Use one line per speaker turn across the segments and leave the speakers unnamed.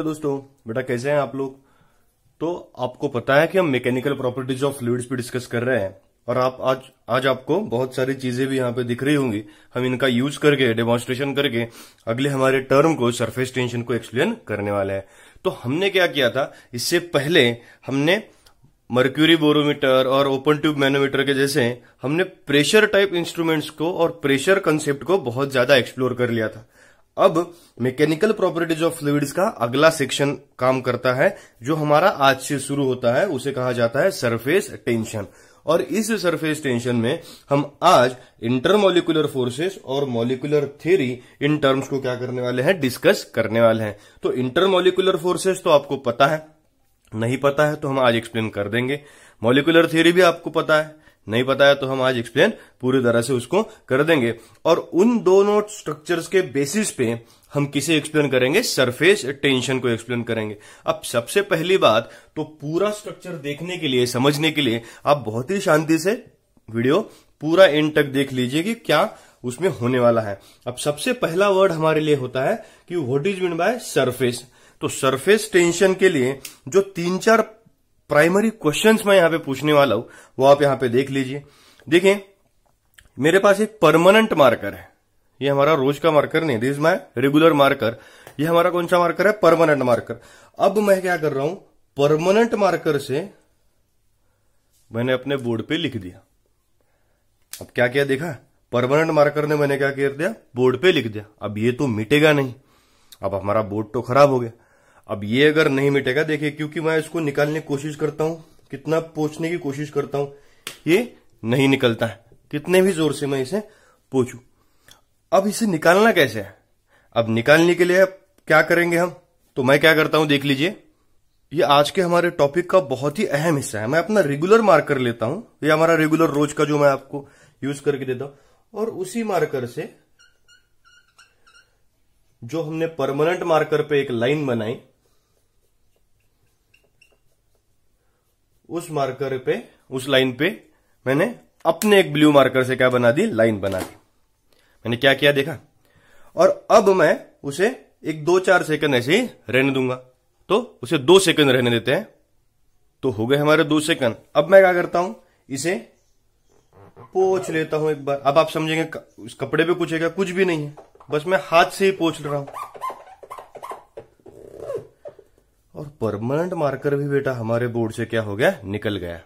Hello दोस्तों बेटा कैसे हैं आप लोग तो आपको पता है कि हम मैकेनिकल प्रॉपर्टीज ऑफ फ्लूड्स पे डिस्कस कर रहे हैं और आप आज आज आपको बहुत सारी चीजें भी यहाँ पे दिख रही होंगी हम इनका यूज करके डेमोन्स्ट्रेशन करके अगले हमारे टर्म को सरफेस टेंशन को एक्सप्लेन करने वाले हैं तो हमने क्या किया था इससे पहले हमने मर्क्यूरी बोरोमीटर और ओपन ट्यूब मैनोमीटर के जैसे हमने प्रेशर टाइप इंस्ट्रूमेंट्स को और प्रेशर कंसेप्ट को बहुत ज्यादा एक्सप्लोर कर लिया था अब मैकेनिकल प्रॉपर्टीज ऑफ फ्लूइड्स का अगला सेक्शन काम करता है जो हमारा आज से शुरू होता है उसे कहा जाता है सरफेस टेंशन और इस सरफेस टेंशन में हम आज इंटरमोलिकुलर फोर्सेस और मोलिकुलर थ्योरी इन टर्म्स को क्या करने वाले हैं डिस्कस करने वाले हैं तो इंटरमोलिकुलर फोर्सेस तो आपको पता है नहीं पता है तो हम आज एक्सप्लेन कर देंगे मोलिकुलर थ्योरी भी आपको पता है नहीं पता है तो हम आज एक्सप्लेन पूरी तरह से उसको कर देंगे और उन दोनों स्ट्रक्चर्स के बेसिस पे हम किसे एक्सप्लेन करेंगे सरफेस टेंशन को एक्सप्लेन करेंगे अब सबसे पहली बात तो पूरा स्ट्रक्चर देखने के लिए समझने के लिए आप बहुत ही शांति से वीडियो पूरा एंड तक देख लीजिए कि क्या उसमें होने वाला है अब सबसे पहला वर्ड हमारे लिए होता है कि what is mean by surface तो सरफेस टेंशन के लिए जो तीन चार प्राइमरी क्वेश्चंस मैं यहां पे पूछने वाला हूं वो आप यहां पे देख लीजिए देखें मेरे पास एक परमानेंट मार्कर है ये हमारा रोज का मार्कर नहीं दिस माय रेगुलर मार्कर ये हमारा कौन सा मार्कर है परमानेंट मार्कर अब मैं क्या कर रहा हूं परमानेंट मार्कर से मैंने अपने बोर्ड पे लिख दिया अब क्या क्या देखा परमानेंट मार्कर ने मैंने क्या कर दिया बोर्ड पे लिख दिया अब ये तो मिटेगा नहीं अब हमारा बोर्ड तो खराब हो गया अब ये अगर नहीं मिटेगा देखिए क्योंकि मैं इसको निकालने की कोशिश करता हूं कितना पोछने की कोशिश करता हूं ये नहीं निकलता कितने भी जोर से मैं इसे पोछू अब इसे निकालना कैसे है अब निकालने के लिए क्या करेंगे हम तो मैं क्या करता हूं देख लीजिए ये आज के हमारे टॉपिक का बहुत ही अहम हिस्सा है मैं अपना रेगुलर मार्कर लेता हूं ये हमारा रेगुलर रोज का जो मैं आपको यूज करके देता हूं और उसी मार्कर से जो हमने परमानेंट मार्कर पे एक लाइन बनाई उस मार्कर पे उस लाइन पे मैंने अपने एक ब्लू मार्कर से क्या बना दी लाइन बना दी मैंने क्या किया देखा और अब मैं उसे एक दो चार सेकंड ऐसे ही रहने दूंगा तो उसे दो सेकंड रहने देते हैं तो हो गए हमारे दो सेकंड अब मैं क्या करता हूं इसे पोछ लेता हूं एक बार अब आप समझेंगे उस कपड़े पे पूछेगा कुछ भी नहीं है बस मैं हाथ से ही पोछ रहा हूं परमानेंट मार्कर भी बेटा हमारे बोर्ड से क्या हो गया निकल गया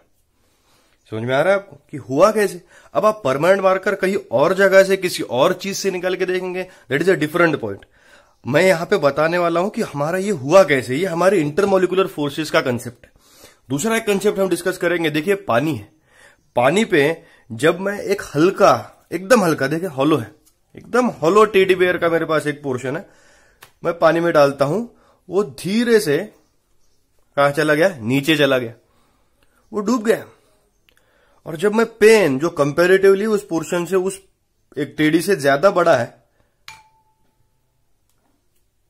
समझ में आ रहा है आपको कि हुआ कैसे अब आप परमानेंट मार्कर कहीं और जगह से किसी और चीज से निकल के देखेंगे that is a different point मैं यहां पे बताने वाला हूं कि हमारा ये हुआ कैसे ये हमारे इंटरमोलिकुलर फोर्सेस का कंसेप्ट है दूसरा एक कंसेप्ट हम डिस्कस करेंगे देखिए पानी है पानी पे जब मैं एक हल्का एकदम हल्का देखिए हॉलो है एकदम हॉलो टेडी बेयर का मेरे पास एक पोर्शन है मैं पानी में डालता हूं वो धीरे से कहा चला गया नीचे चला गया वो डूब गया और जब मैं पेन जो कंपेरेटिवली उस पोर्शन से उस एक टेढ़ी से ज्यादा बड़ा है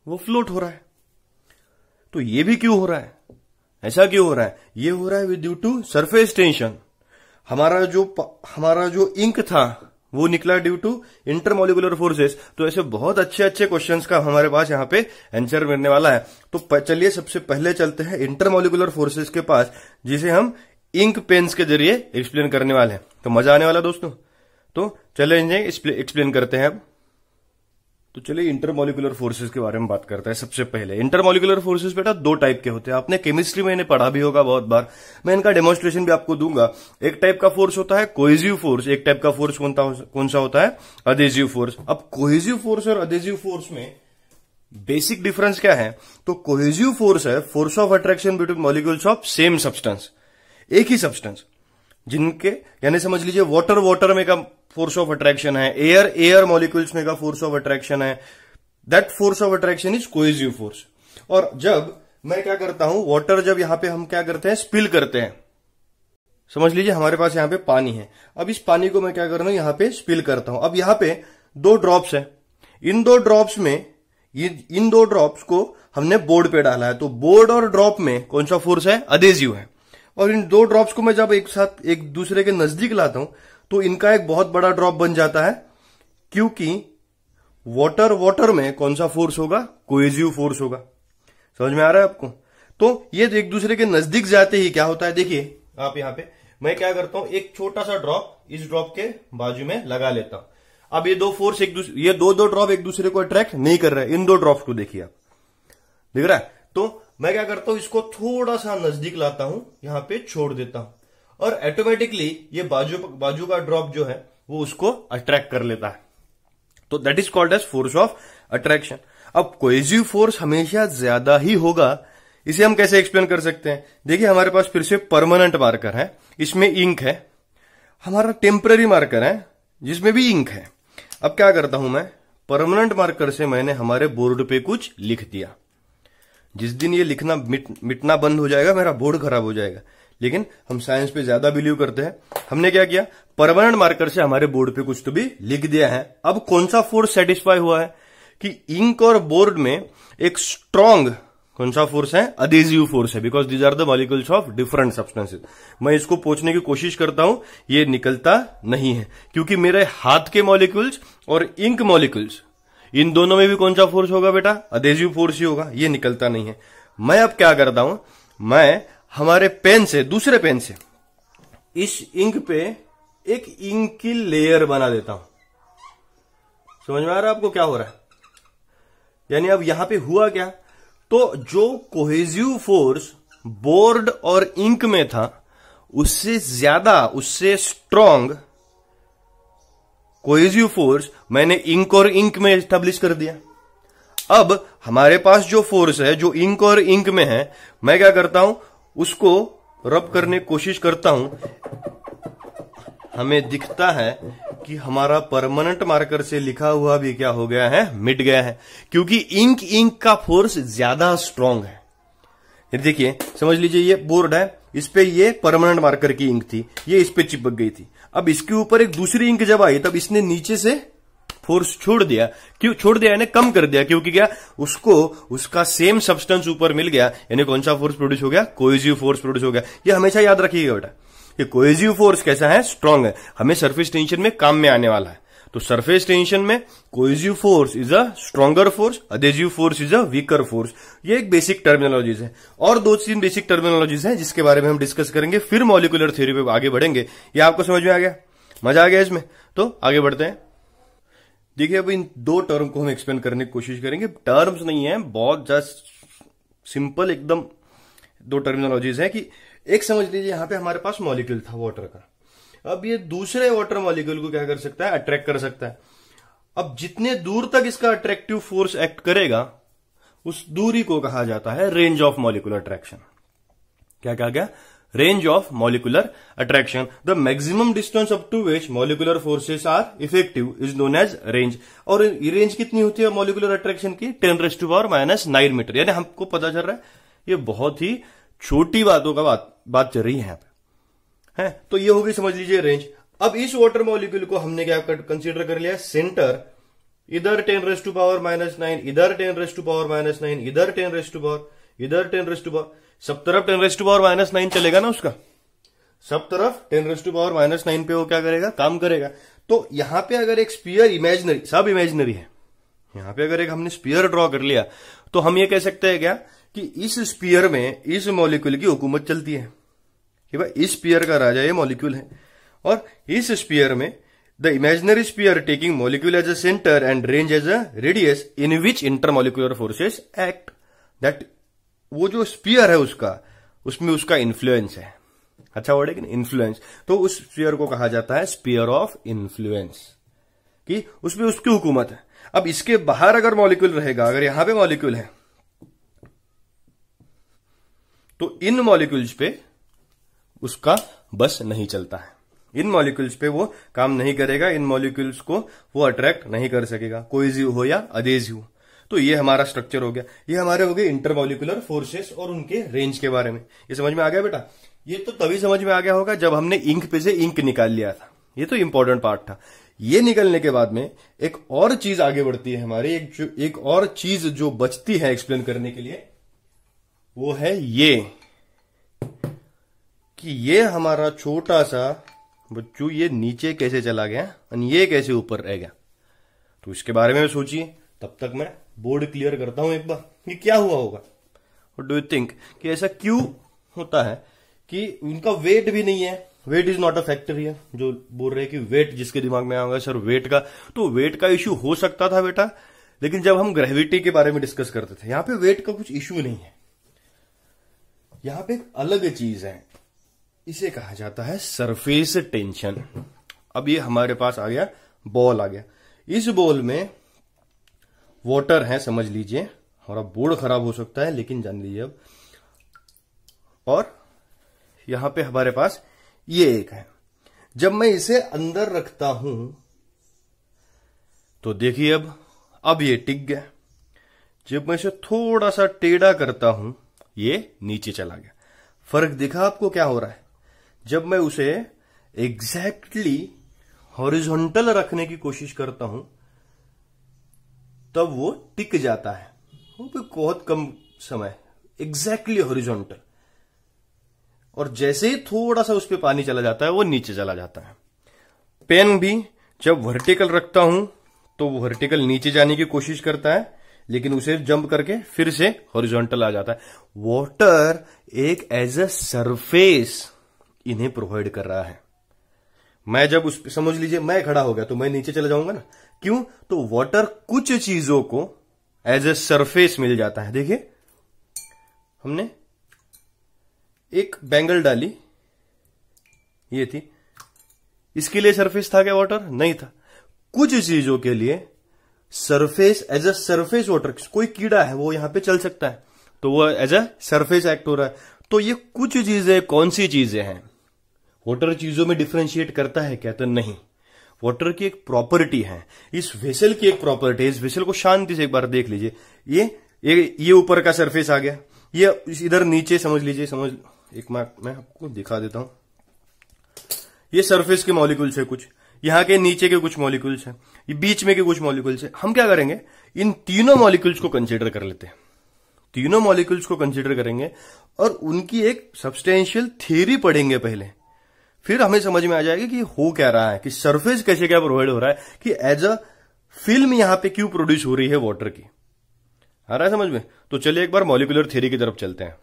वो फ्लोट हो रहा है तो ये भी क्यों हो रहा है ऐसा क्यों हो रहा है ये हो रहा है with due to surface tension हमारा जो हमारा जो इंक था वो निकला ड्यू टू इंटरमोलिकुलर फोर्सेस तो ऐसे बहुत अच्छे अच्छे क्वेश्चन का हमारे पास यहाँ पे आंसर मिलने वाला है तो चलिए सबसे पहले चलते हैं इंटरमोलिकुलर फोर्सेस के पास जिसे हम इंक पेन्स के जरिए एक्सप्लेन करने वाले हैं तो मजा आने वाला दोस्तों तो चले एक्सप्लेन करते हैं अब तो चलिए इंटरमोलिकुलर फोर्सेस के बारे में बात करते हैं सबसे पहले इंटरमोलिकुलर फोर्सेस बेटा दो टाइप के होते हैं आपने केमिस्ट्री में इन्हें पढ़ा भी होगा बहुत बार मैं इनका डेमोस्ट्रेशन भी आपको दूंगा एक टाइप का फोर्स होता है कोहेजिव फोर्स एक टाइप का फोर्स कौन, कौन सा होता है अधेजिव फोर्स अब कोहेजिव फोर्स और अधेजिव फोर्स में बेसिक डिफरेंस क्या है तो कोहेजिव फोर्स है force of attraction between molecules of same substance एक ही सब्सटेंस जिनके यानी समझ लीजिए वाटर वाटर में का फोर्स ऑफ अट्रैक्शन है एयर एयर मॉलिक्यूल्स में का फोर्स ऑफ अट्रैक्शन है that force of attraction is cohesive force और जब मैं क्या करता हूं वाटर जब यहां पे हम क्या करते हैं स्पिल करते हैं समझ लीजिए हमारे पास यहां पे पानी है अब इस पानी को मैं क्या कर रहा हूं यहां पे स्पिल करता हूं अब यहां पे दो ड्रॉप्स है इन दो ड्रॉप्स में इन दो ड्रॉप्स को हमने बोर्ड पे डाला है तो बोर्ड और ड्रॉप में कौन सा फोर्स है अदेजिव है और इन दो ड्रॉप्स को मैं जब एक साथ एक दूसरे के नजदीक लाता हूं तो इनका एक बहुत बड़ा ड्रॉप बन जाता है क्योंकि वाटर वाटर में कौन सा फोर्स होगा कोएजिव फोर्स होगा समझ में आ रहा है आपको तो ये एक दूसरे के नजदीक जाते ही क्या होता है देखिए आप यहां पे मैं क्या करता हूं एक छोटा सा ड्रॉप इस ड्रॉप के बाजू में लगा लेता हूं अब ये दो फोर्स एक दूसरे ये दो दो ड्रॉप एक दूसरे को अट्रैक्ट नहीं कर रहे इन दो ड्रॉप को देखिए आप दिख रहा है तो मैं क्या करता हूं इसको थोड़ा सा नजदीक लाता हूं यहां पे छोड़ देता हूं और ऑटोमेटिकली ये बाजू बाजू का ड्रॉप जो है वो उसको अट्रैक्ट कर लेता है तो that is called as force of attraction अब कोजिव फोर्स हमेशा ज्यादा ही होगा इसे हम कैसे एक्सप्लेन कर सकते हैं देखिए हमारे पास फिर से परमानेंट मार्कर है इसमें इंक है हमारा टेम्पररी मार्कर है जिसमें भी इंक है अब क्या करता हूं मैं परमानेंट मार्कर से मैंने हमारे बोर्ड पे कुछ लिख दिया जिस दिन ये लिखना मिट मिटना बंद हो जाएगा मेरा बोर्ड खराब हो जाएगा लेकिन हम साइंस पे ज्यादा बिलीव करते हैं हमने क्या किया परमानेंट मार्कर से हमारे बोर्ड पे कुछ तो भी लिख दिया है अब कौन सा फोर्स सेटिस्फाई हुआ है कि इंक और बोर्ड में एक स्ट्रांग कौन सा फोर्स है अडेजिव फोर्स है because these are the molecules of different substances मैं इसको पोचने की कोशिश करता हूं ये निकलता नहीं है क्योंकि मेरे हाथ के मॉलिक्यूल्स और इंक मॉलिक्यूल्स इन दोनों में भी कौन सा फोर्स होगा बेटा अधेजिव फोर्स ही होगा ये निकलता नहीं है मैं अब क्या करता हूं मैं हमारे पेन से दूसरे पेन से इस इंक पे एक इंक की लेयर बना देता हूं समझ में आ रहा है आपको क्या हो रहा है यानी अब यहां पे हुआ क्या तो जो कोहेजिव फोर्स बोर्ड और इंक में था उससे ज्यादा उससे स्ट्रांग कोएजिव फोर्स मैंने इंक और इंक में स्टेब्लिश कर दिया अब हमारे पास जो फोर्स है जो इंक और इंक में है मैं क्या करता हूं उसको रब करने की कोशिश करता हूं हमें दिखता है कि हमारा परमानेंट मार्कर से लिखा हुआ भी क्या हो गया है मिट गया है क्योंकि इंक इंक का फोर्स ज्यादा स्ट्रांग है देखिए समझ लीजिए ये बोर्ड है इस पे ये परमानेंट मार्कर की इंक थी ये इस पे चिपक गई थी अब इसके ऊपर एक दूसरी इंक जब आई तब इसने नीचे से फोर्स छोड़ दिया क्यों छोड़ दिया यानी कम कर दिया क्योंकि क्या उसको उसका सेम सब्सटेंस ऊपर मिल गया यानी कौन सा फोर्स प्रोड्यूस हो गया कोएजिव फोर्स प्रोड्यूस हो गया ये हमेशा याद रखिएगा बेटा ये कोएजिव फोर्स कैसा है स्ट्रांग है हमें सर्फिस टेंशन में काम में आने वाला है तो सरफेस टेंशन में cohesive force is a stronger force adhesive force is a weaker force ये एक बेसिक टर्मिनोलॉजीज है और दो तीन बेसिक टर्मिनोलॉजीज हैं जिसके बारे में हम डिस्कस करेंगे फिर मॉलिकुलर थ्योरी पे आगे बढ़ेंगे ये आपको समझ में आ गया मजा आ गया इसमें तो आगे बढ़ते हैं देखिए अब इन दो टर्म को हम एक्सप्लेन करने की कोशिश करेंगे टर्म्स नहीं है बहुत जस्ट सिंपल एकदम दो टर्मिनोलॉजीज है कि एक समझ लीजिए यहां पे हमारे पास मॉलिक्यूल था वाटर का अब ये दूसरे वाटर मॉलिक्यूल को क्या कर सकता है अट्रैक्ट कर सकता है अब जितने दूर तक इसका अट्रैक्टिव फोर्स एक्ट करेगा उस दूरी को कहा जाता है रेंज ऑफ मॉलिकुलर अट्रैक्शन क्या कहा गया range of molecular attraction the maximum distance up to which molecular forces are effective is known as range और रेंज कितनी होती है मॉलिकुलर अट्रैक्शन की ten raise to power minus nine metre यानी हमको पता चल रहा है ये बहुत ही छोटी बातों का बात बात चल रही है यहां पर है तो ये होगी समझ लीजिए रेंज अब इस वाटर मॉलिक्यूल को हमने क्या कंसिडर कर लिया सेंटर इधर ten raise to power minus nine इधर ten raise to power minus nine इधर टेन रेस टू पावर इधर टेन रेस टू पावर सब तरफ ten raise to power minus nine चलेगा ना उसका सब तरफ ten raise to power minus nine पे वो क्या करेगा काम करेगा तो यहां पे अगर एक स्पीयर इमेजिनरी सब इमेजिनरी है यहां पे अगर एक हमने स्पीयर ड्रॉ कर लिया तो हम ये कह सकते हैं क्या कि इस स्पीयर में इस मॉलिक्यूल की हुकूमत चलती है कि भाई इस स्पीयर का राजा ये मॉलिक्यूल है और इस स्पीयर में the imaginary sphere taking molecule as a and range as a radius in which inter intermolecular forces act that वो जो स्पीयर है उसका उसमें उसका इन्फ्लुएंस है अच्छा वर्ड है कि इन्फ्लुएंस तो उस स्पीयर को कहा जाता है स्पीयर ऑफ इन्फ्लुएंस कि उसमें उसकी हुकूमत है अब इसके बाहर अगर मॉलिक्यूल रहेगा अगर यहां पे मॉलिक्यूल है तो इन मॉलिक्यूल्स पे उसका बस नहीं चलता है इन मॉलिक्यूल्स पे वो काम नहीं करेगा इन मॉलिक्यूल्स को वो अट्रैक्ट नहीं कर सकेगा कोइजिव हो या अदेजिव तो ये हमारा स्ट्रक्चर हो गया ये हमारे हो गए इंटरमोलिकुलर फोर्सेस और उनके रेंज के बारे में ये समझ में आ गया बेटा ये तो तभी समझ में आ गया होगा जब हमने इंक पे से इंक निकाल लिया था ये तो इंपॉर्टेंट पार्ट था ये निकलने के बाद में एक और चीज आगे बढ़ती है हमारी एक एक और चीज जो बचती है एक्सप्लेन करने के लिए वो है ये कि ये हमारा छोटा सा बच्चू ये नीचे कैसे चला गया और ये कैसे ऊपर रह गया तो इसके बारे में सोचिए तब तक मैं बोर्ड क्लियर करता हूं एक बार ये क्या हुआ होगा और डू यू थिंक कि ऐसा क्यों होता है कि उनका वेट भी नहीं है weight is not a factor है जो बोल रहे हैं कि वेट जिसके दिमाग में आऊंगा सर वेट का तो वेट का इश्यू हो सकता था बेटा लेकिन जब हम ग्रेविटी के बारे में डिस्कस करते थे यहां पे वेट का कुछ इश्यू नहीं है यहां पे एक अलग चीज है इसे कहा जाता है सरफेस टेंशन अब ये हमारे पास आ गया बॉल आ गया इस बॉल में वाटर है समझ लीजिए हमारा बोर्ड खराब हो सकता है लेकिन जान लीजिए अब और यहां पे हमारे पास ये एक है जब मैं इसे अंदर रखता हूं तो देखिए अब अब ये टिक गया जब मैं इसे थोड़ा सा टेढ़ा करता हूं ये नीचे चला गया फर्क दिखा आपको क्या हो रहा है जब मैं उसे एग्जैक्टली exactly हॉरिजॉन्टल रखने की कोशिश करता हूं तब वो टिक जाता है बहुत कम समय एग्जैक्टली exactly हॉरिजॉन्टल और जैसे ही थोड़ा सा उस पर पानी चला जाता है वो नीचे चला जाता है पेन भी जब वर्टिकल रखता हूं तो वो वर्टिकल नीचे जाने की कोशिश करता है लेकिन उसे जंप करके फिर से हॉरिजॉन्टल आ जाता है वॉटर एक एज अ सरफेस इन्हें प्रोवाइड कर रहा है मैं जब उस समझ लीजिए मैं खड़ा हो गया तो मैं नीचे चला जाऊंगा ना क्यों तो वाटर कुछ चीजों को एज ए सरफेस मिल जाता है देखिए हमने एक बैंगल डाली ये थी इसके लिए सरफेस था क्या वाटर नहीं था कुछ चीजों के लिए surface as a surface water कोई कीड़ा है वो यहां पे चल सकता है तो वो एज अ सरफेस एक्ट हो रहा है तो ये कुछ चीजें कौन सी चीजें हैं वाटर चीजों में डिफ्रेंशिएट करता है क्या तो नहीं वाटर की एक प्रॉपर्टी है इस वेसल की एक प्रॉपर्टी है इस वेसल को शांति से एक बार देख लीजिए ये ये ऊपर का सरफेस आ गया ये इधर नीचे समझ लीजिए समझ एक मैं मैं आपको दिखा देता हूं ये सरफेस के मॉलिक्यूल्स है कुछ यहां के नीचे के कुछ मॉलिक्यूल्स हैं ये बीच में के कुछ मॉलिक्यूल्स हैं हम क्या करेंगे इन तीनों मॉलिक्यूल्स को कंसिडर कर लेते हैं तीनों मॉलिक्यूल्स को कंसिडर करेंगे और उनकी एक सब्सटेंशियल थियरी पढ़ेंगे पहले फिर हमें समझ में आ जाएगा कि हो क्या रहा है कि सरफेस कैसे क्या प्रोवाइड हो रहा है कि एज अ फिल्म यहां पे क्यों प्रोड्यूस हो रही है वाटर की आ रहा है समझ में तो चलिए एक बार मॉलिकुलर थ्योरी की तरफ चलते हैं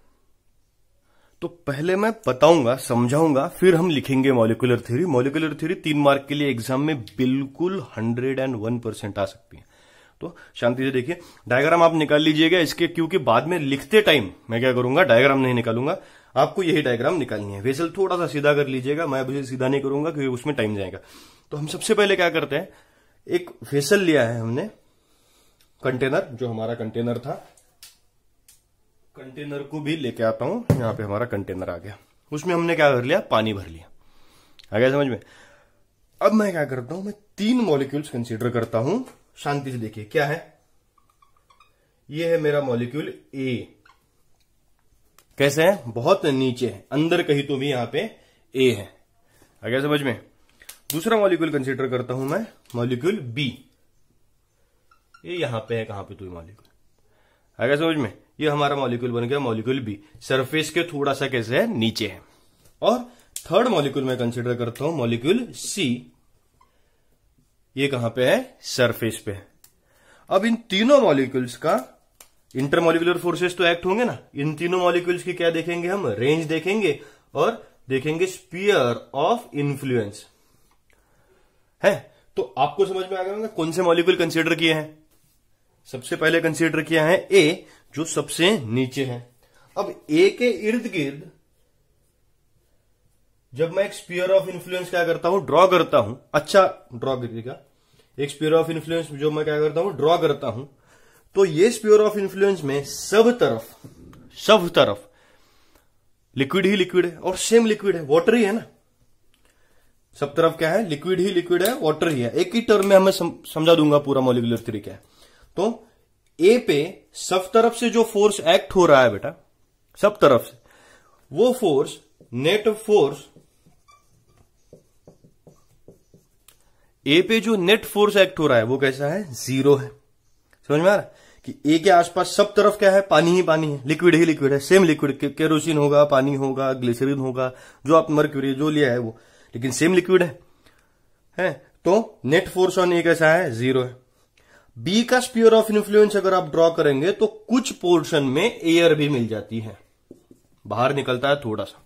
तो पहले मैं बताऊंगा समझाऊंगा फिर हम लिखेंगे मॉलिकुलर थ्योरी मॉलिकुलर थ्योरी तीन मार्क के लिए एग्जाम में बिल्कुल हंड्रेड एंड वन परसेंट आ सकती है तो शांति से देखिए डायग्राम आप निकाल लीजिएगा इसके क्योंकि बाद में लिखते टाइम मैं क्या करूंगा डायग्राम नहीं निकालूंगा आपको यही डायग्राम निकालनी है वेसल थोड़ा सा सीधा कर लीजिएगा मैं अभी सीधा नहीं करूंगा क्योंकि उसमें टाइम जाएगा तो हम सबसे पहले क्या करते हैं एक वेसल लिया है हमने कंटेनर जो हमारा कंटेनर था कंटेनर को भी लेके आता हूं यहां पे हमारा कंटेनर आ गया उसमें हमने क्या कर लिया पानी भर लिया आ गया समझ में अब मैं क्या करता हूं मैं तीन मॉलिक्यूल्स कंसीडर करता हूं शांति से देखिए क्या है यह है मेरा मॉलिक्यूल ए कैसे है बहुत नीचे है अंदर कहीं तो भी यहां पे ए है आ गया समझ में दूसरा मॉलिक्यूल कंसीडर करता हूं मैं मॉलिक्यूल बी ये यहां पे है कहां पे तो मॉलिक्यूल आ गया समझ में ये हमारा मॉलिक्यूल बन गया मॉलिक्यूल बी सरफेस के थोड़ा सा कैसे है नीचे है और थर्ड मॉलिक्यूल मैं कंसीडर करता हूं मॉलिक्यूल सी ये कहां पे है सरफेस पे है अब इन तीनों मॉलिक्यूल्स का इंटरमोलिकुलर फोर्सेस तो एक्ट होंगे ना इन तीनों मॉलिक्यूल्स की क्या देखेंगे हम रेंज देखेंगे और देखेंगे स्पीयर ऑफ इन्फ्लुएंस है तो आपको समझ में आ गया होगा कौन से मॉलिक्यूल कंसीडर किए हैं सबसे पहले कंसीडर किया है ए जो सबसे नीचे है अब ए के इर्द गिर्द जब मैं एक स्पीयर ऑफ इन्फ्लुएंस क्या करता हूं ड्रॉ करता हूं अच्छा ड्रॉ करिएगा एक स्पीयर ऑफ इन्फ्लुएंस जो मैं क्या करता हूं ड्रॉ करता हूं तो ये स्प्योर ऑफ इन्फ्लुएंस में सब तरफ सब तरफ लिक्विड ही लिक्विड है और सेम लिक्विड है वॉटर ही है ना सब तरफ क्या है लिक्विड ही लिक्विड है वॉटर ही है एक ही टर्म में हमें समझा दूंगा पूरा मोलिकुलर थ्री क्या है तो ए पे सब तरफ से जो फोर्स एक्ट हो रहा है बेटा सब तरफ से वो फोर्स नेट फोर्स ए पे जो नेट फोर्स एक्ट हो रहा है वो कैसा है जीरो है समझ में आ रहा है कि ए के आसपास सब तरफ क्या है पानी ही पानी है लिक्विड ही लिक्विड है सेम लिक्विड केरोसिन होगा पानी होगा ग्लिसरीन होगा जो आप मर्क्यूरी जो लिया है वो लेकिन सेम लिक्विड है है तो नेट फोर्स ऑन ए कैसा है जीरो है बी का स्पीयर ऑफ इन्फ्लुएंस अगर आप ड्रॉ करेंगे तो कुछ पोर्शन में एयर भी मिल जाती है बाहर निकलता है थोड़ा सा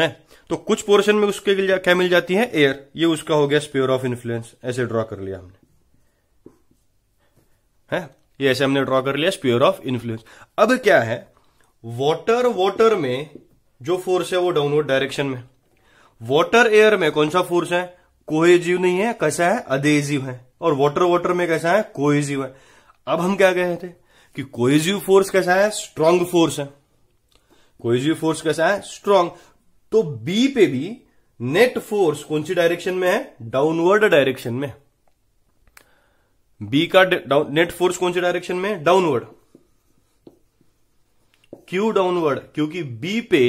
है तो कुछ पोर्शन में उसके क्या मिल जाती है एयर ये उसका हो गया स्पीयर ऑफ इन्फ्लुएंस ऐसे ड्रॉ कर लिया हमने है ये ऐसे हमने ड्रॉ कर लिया स्पीयर ऑफ इन्फ्लुएंस अब क्या है वॉटर वॉटर में जो फोर्स है वो डाउनवर्ड डायरेक्शन में वॉटर एयर में कौन सा फोर्स है कोहेजिव नहीं है कैसा है अदेजिव है और वॉटर वॉटर में कैसा है कोहेजिव है अब हम क्या कह रहे थे कि कोहेजिव फोर्स कैसा है स्ट्रांग फोर्स है कोहेजिव फोर्स कैसा है स्ट्रांग तो बी पे भी नेट फोर्स कौन सी डायरेक्शन में है डाउनवर्ड डायरेक्शन में बी का नेट फोर्स कौन से डायरेक्शन में डाउनवर्ड क्यू डाउनवर्ड क्योंकि बी पे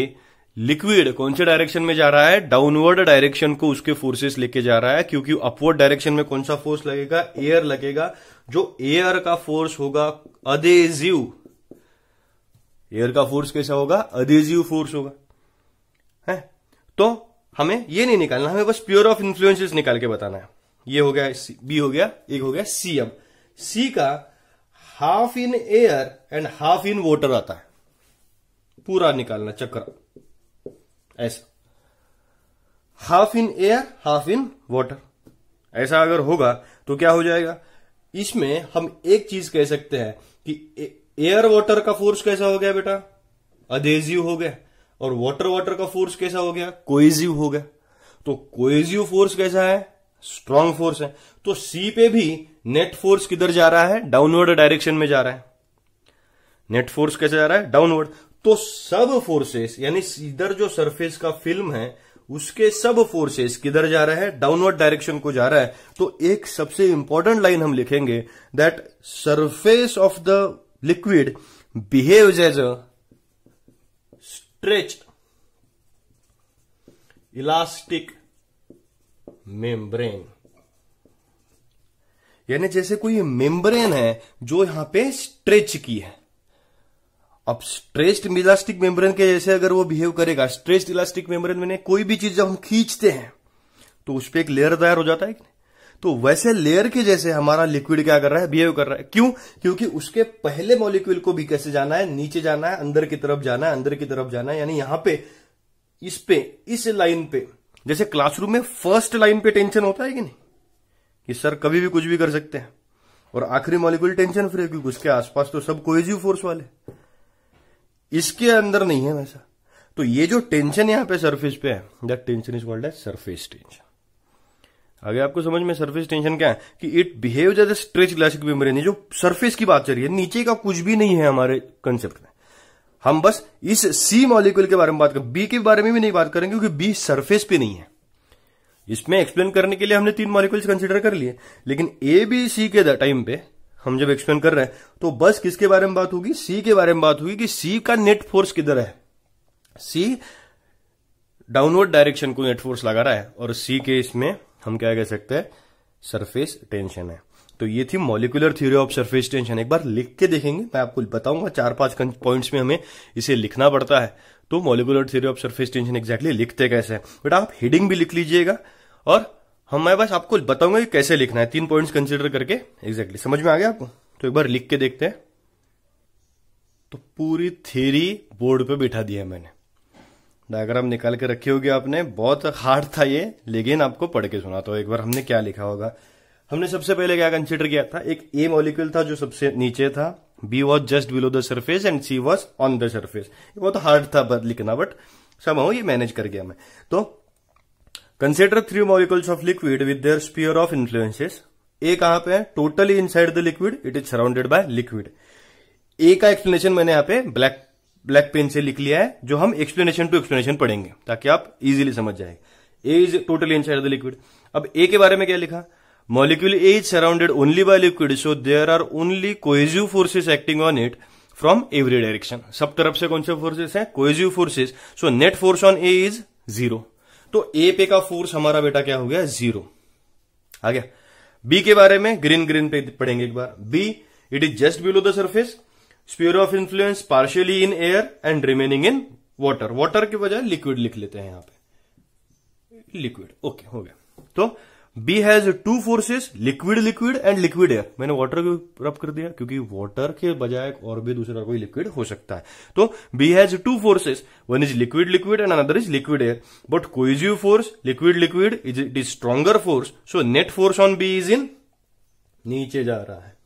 लिक्विड कौन से डायरेक्शन में जा रहा है डाउनवर्ड डायरेक्शन को उसके फोर्सेस लेके जा रहा है क्योंकि अपवर्ड डायरेक्शन में कौन सा फोर्स लगेगा एयर लगेगा जो एयर का फोर्स होगा अदेजिव एयर का फोर्स कैसा होगा अदेजिव फोर्स होगा है तो हमें ये नहीं निकालना हमें बस प्योर ऑफ इन्फ्लुएंसेस निकाल के बताना है ये हो गया बी हो गया एक हो गया सी अब सी का half in air and half in water आता है पूरा निकालना चक्कर ऐसा half in air half in water ऐसा अगर होगा तो क्या हो जाएगा इसमें हम एक चीज कह सकते हैं कि एयर वॉटर का फोर्स कैसा हो गया बेटा अधेजिव हो गया और वॉटर वाटर का फोर्स कैसा हो गया कोएजिव हो गया तो कोएजिव फोर्स कैसा है स्ट्रांग फोर्स है तो सी पे भी नेट फोर्स किधर जा रहा है डाउनवर्ड डायरेक्शन में जा रहा है नेट फोर्स कैसे जा रहा है डाउनवर्ड तो सब फोर्सेस यानी इधर जो सरफेस का फिल्म है उसके सब फोर्सेस किधर जा रहा है डाउनवर्ड डायरेक्शन को जा रहा है तो एक सबसे इंपॉर्टेंट लाइन हम लिखेंगे that surface of the liquid behaves as a stretch elastic membrane यानी जैसे कोई मेम्ब्रेन है जो यहां पे स्ट्रेच की है अब स्ट्रेस्ड इलास्टिक मेम्ब्रेन के जैसे अगर वो बिहेव करेगा स्ट्रेस्ड इलास्टिक मेम्ब्रेन में कोई भी चीज जब हम खींचते हैं तो उस पर एक लेयर तैयार हो जाता है तो वैसे लेयर के जैसे हमारा लिक्विड क्या कर रहा है बिहेव कर रहा है क्यों क्योंकि उसके पहले मॉलिक्यूल को भी कैसे जाना है नीचे जाना है अंदर की तरफ जाना है अंदर की तरफ जाना है यानी यहां पे इस पे इस लाइन पे जैसे क्लासरूम में फर्स्ट लाइन पे टेंशन होता है कि नहीं कि सर कभी भी कुछ भी कर सकते हैं और आखिरी मॉलिक्यूल टेंशन फ्री है क्योंकि उसके आसपास तो सब कोएजिव फोर्स वाले इसके अंदर नहीं है वैसा तो ये जो टेंशन यहां पे सरफेस पे है that tension is called as surface tension आगे आपको समझ में सरफेस टेंशन क्या है कि it behave as a stretch elastic membrane जो सरफेस की बात चल रही है नीचे का कुछ भी नहीं है हमारे कंसेप्ट में हम बस इस सी मॉलिक्यूल के बारे में बात करें बी के बारे में भी नहीं बात करेंगे क्योंकि बी सरफेस पे नहीं है इसमें एक्सप्लेन करने के लिए हमने तीन मॉलिक्यूल्स कंसिडर कर लिए लेकिन ए बी सी के टाइम पे हम जब एक्सप्लेन कर रहे हैं तो बस किसके बारे में बात होगी सी के बारे में बात होगी कि सी का नेट फोर्स किधर है सी डाउनवर्ड डायरेक्शन को नेट फोर्स लगा रहा है और सी के इसमें हम क्या कह सकते हैं सरफेस टेंशन है तो ये थी molecular theory of surface tension एक बार लिख के देखेंगे मैं आपको बताऊंगा चार पांच पॉइंट्स में हमें इसे लिखना पड़ता है तो molecular theory of surface tension exactly लिखते कैसे बट बेटा आप हेडिंग भी लिख लीजिएगा और हम मैं बस आपको बताऊंगा कि कैसे लिखना है तीन पॉइंट्स कंसिडर करके एग्जैक्टली exactly. समझ में आ गया आपको तो एक बार लिख के देखते हैं तो पूरी थ्योरी बोर्ड पे बिठा दिया मैंने डायग्राम निकाल के रखी होगी आपने बहुत हार्ड था ये लेकिन आपको पढ़ के सुना तो एक बार हमने क्या लिखा होगा हमने सबसे पहले क्या कंसिडर किया था एक ए मॉलिक्यूल था जो सबसे नीचे था B was just below the surface and C was on the surface बहुत हार्ड था लिखना बट समाओ ये मैनेज कर गया मैं तो consider three molecules of liquid with their sphere of influences A कहां पे है totally inside the liquid it is surrounded by liquid A का एक्सप्लेनेशन मैंने यहां पे ब्लैक ब्लैक पेन से लिख लिया है जो हम एक्सप्लेनेशन टू एक्सप्लेनेशन पढ़ेंगे ताकि आप इजीली समझ जाए A is totally inside the liquid अब ए के बारे में क्या लिखा molecule A is surrounded only by liquid so there are only cohesive forces acting on it from every direction. सब तरफ से कौन से फोर्सेस हैं cohesive forces so net force on A is zero तो ए पे का फोर्स हमारा बेटा क्या हो गया जीरो आ गया बी के बारे में ग्रीन ग्रीन पे पढ़ेंगे एक बार B it is just below the surface sphere of influence partially in air and remaining in water water के बजाय लिक्विड लिख लेते हैं यहां पर लिक्विड ओके हो गया तो B has two forces liquid liquid and liquid air मैंने वाटर को रब कर दिया क्योंकि वाटर के बजाय और भी दूसरा कोई लिक्विड हो सकता है तो B has two forces one is liquid liquid and another is liquid air but cohesive force liquid liquid is it is stronger force so net force on B is in नीचे जा रहा है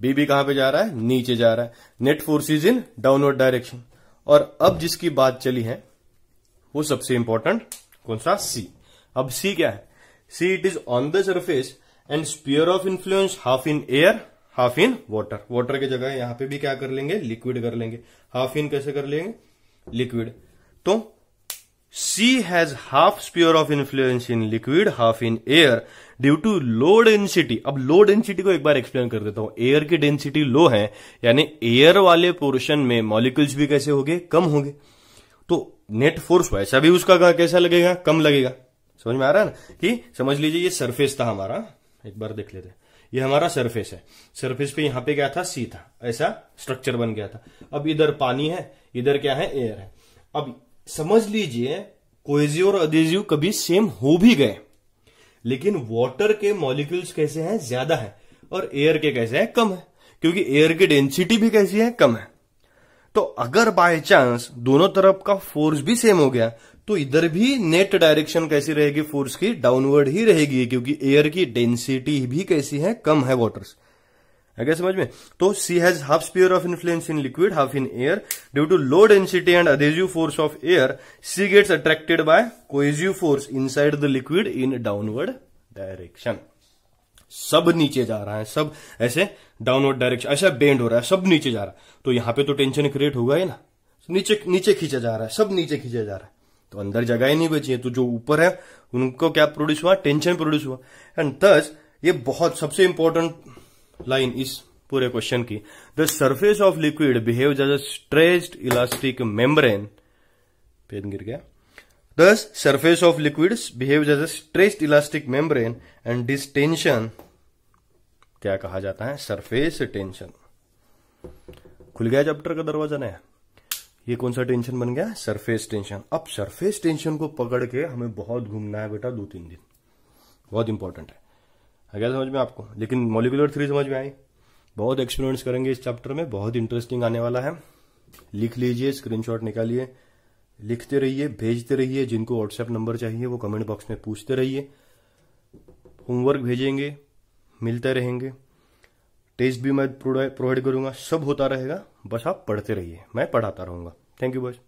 B भी कहां पर जा रहा है नीचे जा रहा है net force is in downward direction और अब जिसकी बात चली है वो सबसे इंपॉर्टेंट कौन सा सी अब सी क्या है See it is on the surface and sphere of influence half in air half in water. Water के जगह यहाँ पे भी क्या कर लेंगे लिक्विड कर लेंगे हाफ इन कैसे कर लेंगे लिक्विड तो C has half sphere of influence in liquid, half in air due to low density. अब low density को एक बार एक्सप्लेन कर देता हूं एयर की डेंसिटी लो है यानी एयर वाले पोर्शन में मॉलिक्यूल्स भी कैसे होंगे कम होंगे तो नेट फोर्स वैसा भी उसका कैसा लगेगा कम लगेगा समझ में आ रहा है ना कि समझ लीजिए ये सरफेस था हमारा एक बार देख लेते हैं ये हमारा सरफेस है सरफेस पे यहाँ पे क्या था सी था ऐसा स्ट्रक्चर बन गया था अब इधर पानी है इधर क्या है एयर है अब समझ लीजिए कोएजिव और अधेजिव कभी सेम हो भी गए लेकिन वॉटर के मॉलिक्यूल्स कैसे हैं ज्यादा है और एयर के कैसे हैं कम है क्योंकि एयर की डेंसिटी भी कैसी है कम है तो अगर बाय चांस दोनों तरफ का फोर्स भी सेम हो गया तो इधर भी नेट डायरेक्शन कैसी रहेगी फोर्स की डाउनवर्ड ही रहेगी क्योंकि एयर की डेंसिटी भी कैसी है कम है वॉटर्स है समझ में तो C has half sphere of influence in liquid half in air due to low density and adhesive force of air C gets attracted by cohesive force in the liquid in downward direction सब नीचे जा रहा है सब ऐसे downward direction ऐसा bend हो रहा है सब नीचे जा रहा है तो यहां पे तो टेंशन क्रिएट होगा ही ना नीचे नीचे खींचा जा रहा है सब नीचे खींचा जा रहा है तो अंदर जगह ही नहीं बची है तो जो ऊपर है उनको क्या प्रोड्यूस हुआ टेंशन प्रोड्यूस हुआ एंड दस ये बहुत सबसे इंपॉर्टेंट लाइन इस पूरे क्वेश्चन की the surface of liquid behave as a stressed elastic membrane pen गिर गया दस surface of liquid behave as a stressed elastic membrane and this tension क्या कहा जाता है सरफेस टेंशन खुल गया चैप्टर का दरवाजा नया ये कौन सा टेंशन बन गया सरफेस टेंशन अब सरफेस टेंशन को पकड़ के हमें बहुत घूमना है बेटा दो तीन दिन बहुत इंपॉर्टेंट है आ गया समझ में आपको लेकिन मोलिकुलर थ्री समझ में आई बहुत एक्सपीरियंस करेंगे इस चैप्टर में बहुत इंटरेस्टिंग आने वाला है लिख लीजिए स्क्रीनशॉट निकालिए लिखते रहिए भेजते रहिए जिनको व्हाट्सएप नंबर चाहिए वो कमेंट बॉक्स में पूछते रहिए होमवर्क भेजेंगे मिलते रहेंगे टेस्ट भी मैं प्रोवाइड करूंगा सब होता रहेगा बस आप पढ़ते रहिए मैं पढ़ाता रहूँगा थैंक यू बस